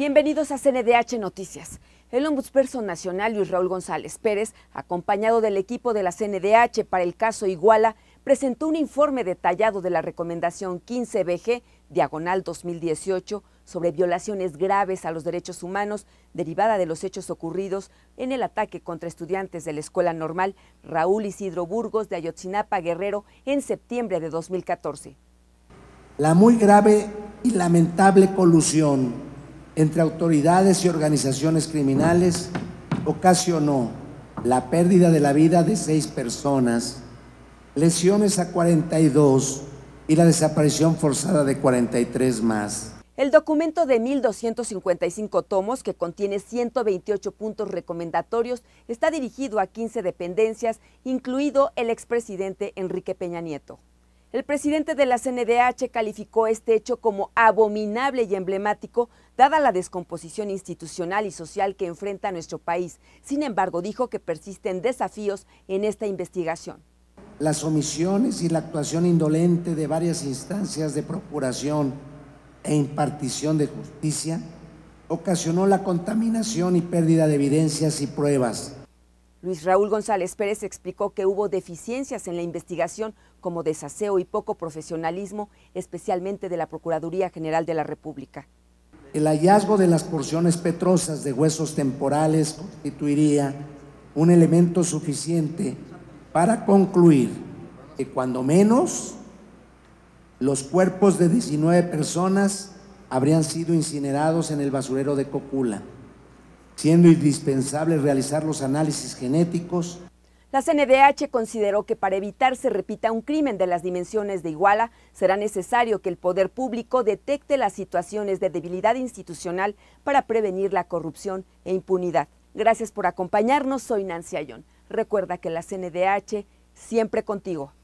Bienvenidos a CNDH Noticias. El ombudsperson nacional Luis Raúl González Pérez, acompañado del equipo de la CNDH para el caso Iguala, presentó un informe detallado de la recomendación 15BG, diagonal 2018, sobre violaciones graves a los derechos humanos derivada de los hechos ocurridos en el ataque contra estudiantes de la Escuela Normal Raúl Isidro Burgos de Ayotzinapa Guerrero en septiembre de 2014. La muy grave y lamentable colusión entre autoridades y organizaciones criminales ocasionó la pérdida de la vida de seis personas, lesiones a 42 y la desaparición forzada de 43 más. El documento de 1.255 tomos, que contiene 128 puntos recomendatorios, está dirigido a 15 dependencias, incluido el expresidente Enrique Peña Nieto. El presidente de la CNDH calificó este hecho como abominable y emblemático, dada la descomposición institucional y social que enfrenta nuestro país. Sin embargo, dijo que persisten desafíos en esta investigación. Las omisiones y la actuación indolente de varias instancias de procuración e impartición de justicia ocasionó la contaminación y pérdida de evidencias y pruebas Luis Raúl González Pérez explicó que hubo deficiencias en la investigación como desaseo y poco profesionalismo, especialmente de la Procuraduría General de la República. El hallazgo de las porciones petrosas de huesos temporales constituiría un elemento suficiente para concluir que cuando menos los cuerpos de 19 personas habrían sido incinerados en el basurero de Cocula siendo indispensable realizar los análisis genéticos. La CNDH consideró que para evitar se repita un crimen de las dimensiones de Iguala, será necesario que el poder público detecte las situaciones de debilidad institucional para prevenir la corrupción e impunidad. Gracias por acompañarnos, soy Nancy Ayón. Recuerda que la CNDH siempre contigo.